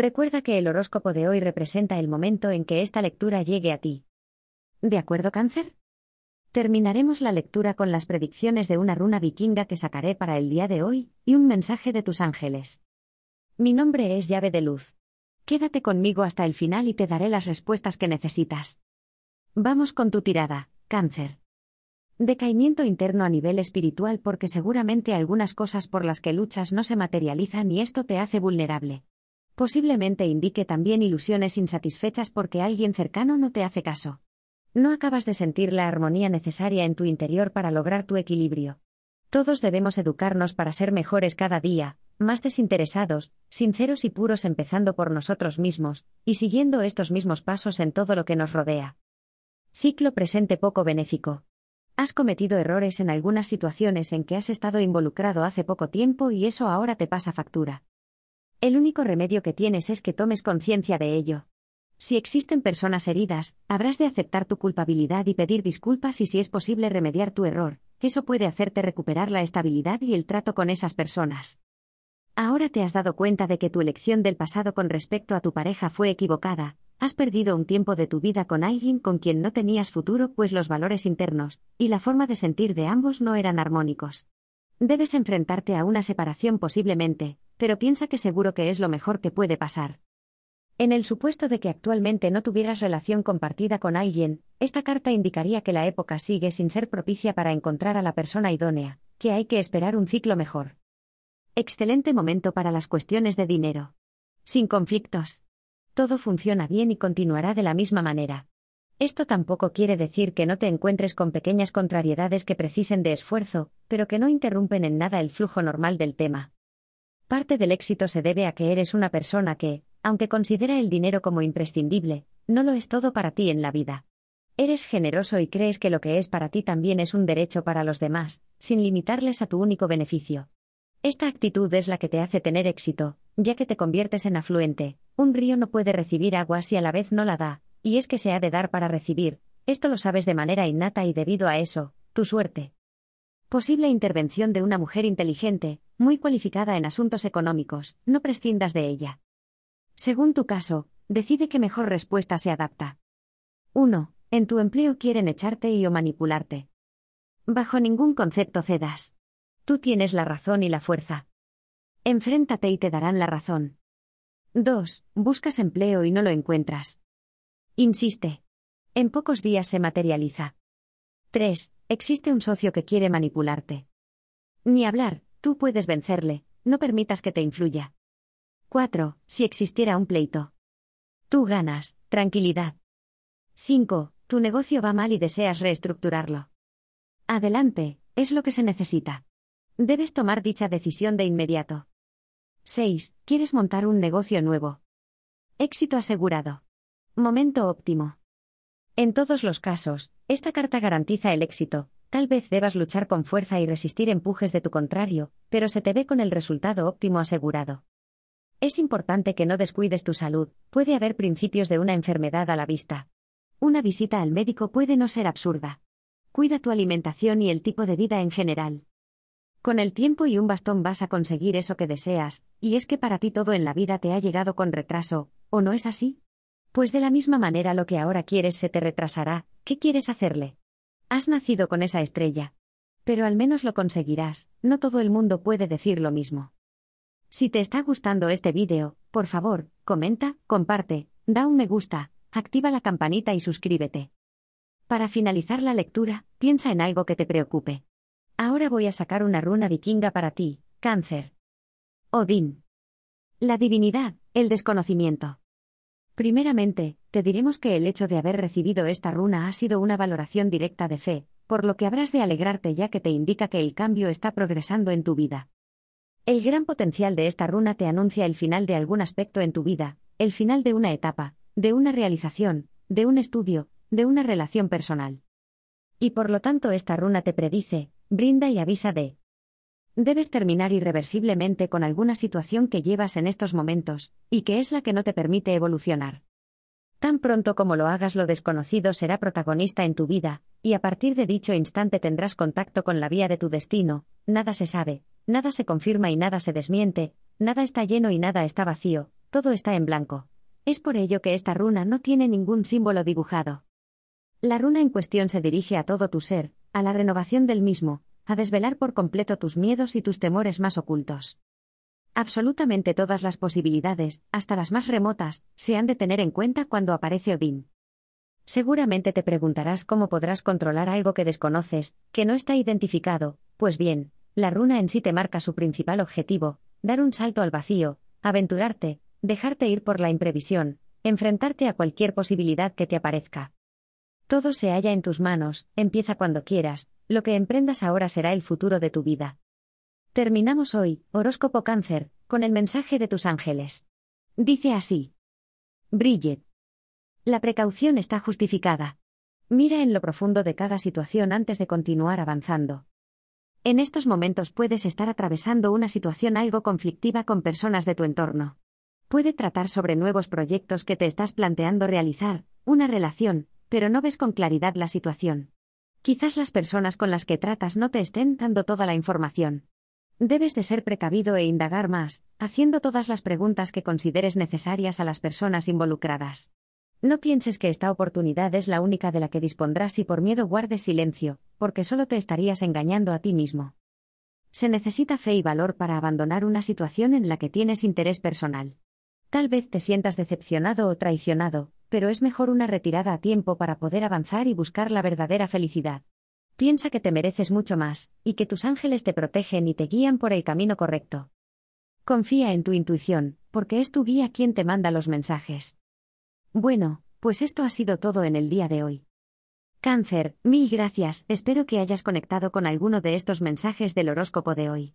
Recuerda que el horóscopo de hoy representa el momento en que esta lectura llegue a ti. ¿De acuerdo, cáncer? Terminaremos la lectura con las predicciones de una runa vikinga que sacaré para el día de hoy, y un mensaje de tus ángeles. Mi nombre es llave de luz. Quédate conmigo hasta el final y te daré las respuestas que necesitas. Vamos con tu tirada, cáncer. Decaimiento interno a nivel espiritual porque seguramente algunas cosas por las que luchas no se materializan y esto te hace vulnerable. Posiblemente indique también ilusiones insatisfechas porque alguien cercano no te hace caso. No acabas de sentir la armonía necesaria en tu interior para lograr tu equilibrio. Todos debemos educarnos para ser mejores cada día, más desinteresados, sinceros y puros empezando por nosotros mismos, y siguiendo estos mismos pasos en todo lo que nos rodea. Ciclo presente poco benéfico. Has cometido errores en algunas situaciones en que has estado involucrado hace poco tiempo y eso ahora te pasa factura. El único remedio que tienes es que tomes conciencia de ello. Si existen personas heridas, habrás de aceptar tu culpabilidad y pedir disculpas y si es posible remediar tu error, eso puede hacerte recuperar la estabilidad y el trato con esas personas. Ahora te has dado cuenta de que tu elección del pasado con respecto a tu pareja fue equivocada, has perdido un tiempo de tu vida con alguien con quien no tenías futuro pues los valores internos y la forma de sentir de ambos no eran armónicos. Debes enfrentarte a una separación posiblemente, pero piensa que seguro que es lo mejor que puede pasar. En el supuesto de que actualmente no tuvieras relación compartida con alguien, esta carta indicaría que la época sigue sin ser propicia para encontrar a la persona idónea, que hay que esperar un ciclo mejor. Excelente momento para las cuestiones de dinero. Sin conflictos. Todo funciona bien y continuará de la misma manera. Esto tampoco quiere decir que no te encuentres con pequeñas contrariedades que precisen de esfuerzo, pero que no interrumpen en nada el flujo normal del tema. Parte del éxito se debe a que eres una persona que, aunque considera el dinero como imprescindible, no lo es todo para ti en la vida. Eres generoso y crees que lo que es para ti también es un derecho para los demás, sin limitarles a tu único beneficio. Esta actitud es la que te hace tener éxito, ya que te conviertes en afluente. Un río no puede recibir agua si a la vez no la da, y es que se ha de dar para recibir, esto lo sabes de manera innata y debido a eso, tu suerte. Posible intervención de una mujer inteligente, muy cualificada en asuntos económicos, no prescindas de ella. Según tu caso, decide qué mejor respuesta se adapta. 1. En tu empleo quieren echarte y o manipularte. Bajo ningún concepto cedas. Tú tienes la razón y la fuerza. Enfréntate y te darán la razón. 2. Buscas empleo y no lo encuentras. Insiste. En pocos días se materializa. 3. Existe un socio que quiere manipularte. Ni hablar, Tú puedes vencerle, no permitas que te influya. 4. Si existiera un pleito. Tú ganas, tranquilidad. 5. Tu negocio va mal y deseas reestructurarlo. Adelante, es lo que se necesita. Debes tomar dicha decisión de inmediato. 6. Quieres montar un negocio nuevo. Éxito asegurado. Momento óptimo. En todos los casos, esta carta garantiza el éxito, Tal vez debas luchar con fuerza y resistir empujes de tu contrario, pero se te ve con el resultado óptimo asegurado. Es importante que no descuides tu salud, puede haber principios de una enfermedad a la vista. Una visita al médico puede no ser absurda. Cuida tu alimentación y el tipo de vida en general. Con el tiempo y un bastón vas a conseguir eso que deseas, y es que para ti todo en la vida te ha llegado con retraso, ¿o no es así? Pues de la misma manera lo que ahora quieres se te retrasará, ¿qué quieres hacerle? Has nacido con esa estrella. Pero al menos lo conseguirás, no todo el mundo puede decir lo mismo. Si te está gustando este vídeo, por favor, comenta, comparte, da un me gusta, activa la campanita y suscríbete. Para finalizar la lectura, piensa en algo que te preocupe. Ahora voy a sacar una runa vikinga para ti, cáncer. Odín. La divinidad, el desconocimiento. Primeramente, te diremos que el hecho de haber recibido esta runa ha sido una valoración directa de fe, por lo que habrás de alegrarte ya que te indica que el cambio está progresando en tu vida. El gran potencial de esta runa te anuncia el final de algún aspecto en tu vida, el final de una etapa, de una realización, de un estudio, de una relación personal. Y por lo tanto esta runa te predice, brinda y avisa de Debes terminar irreversiblemente con alguna situación que llevas en estos momentos, y que es la que no te permite evolucionar. Tan pronto como lo hagas, lo desconocido será protagonista en tu vida, y a partir de dicho instante tendrás contacto con la vía de tu destino, nada se sabe, nada se confirma y nada se desmiente, nada está lleno y nada está vacío, todo está en blanco. Es por ello que esta runa no tiene ningún símbolo dibujado. La runa en cuestión se dirige a todo tu ser, a la renovación del mismo, a desvelar por completo tus miedos y tus temores más ocultos. Absolutamente todas las posibilidades, hasta las más remotas, se han de tener en cuenta cuando aparece Odín. Seguramente te preguntarás cómo podrás controlar algo que desconoces, que no está identificado, pues bien, la runa en sí te marca su principal objetivo, dar un salto al vacío, aventurarte, dejarte ir por la imprevisión, enfrentarte a cualquier posibilidad que te aparezca. Todo se halla en tus manos, empieza cuando quieras, lo que emprendas ahora será el futuro de tu vida. Terminamos hoy, horóscopo cáncer, con el mensaje de tus ángeles. Dice así. Bridget. La precaución está justificada. Mira en lo profundo de cada situación antes de continuar avanzando. En estos momentos puedes estar atravesando una situación algo conflictiva con personas de tu entorno. Puede tratar sobre nuevos proyectos que te estás planteando realizar, una relación, pero no ves con claridad la situación. Quizás las personas con las que tratas no te estén dando toda la información. Debes de ser precavido e indagar más, haciendo todas las preguntas que consideres necesarias a las personas involucradas. No pienses que esta oportunidad es la única de la que dispondrás y por miedo guardes silencio, porque solo te estarías engañando a ti mismo. Se necesita fe y valor para abandonar una situación en la que tienes interés personal. Tal vez te sientas decepcionado o traicionado, pero es mejor una retirada a tiempo para poder avanzar y buscar la verdadera felicidad. Piensa que te mereces mucho más, y que tus ángeles te protegen y te guían por el camino correcto. Confía en tu intuición, porque es tu guía quien te manda los mensajes. Bueno, pues esto ha sido todo en el día de hoy. Cáncer, mil gracias, espero que hayas conectado con alguno de estos mensajes del horóscopo de hoy.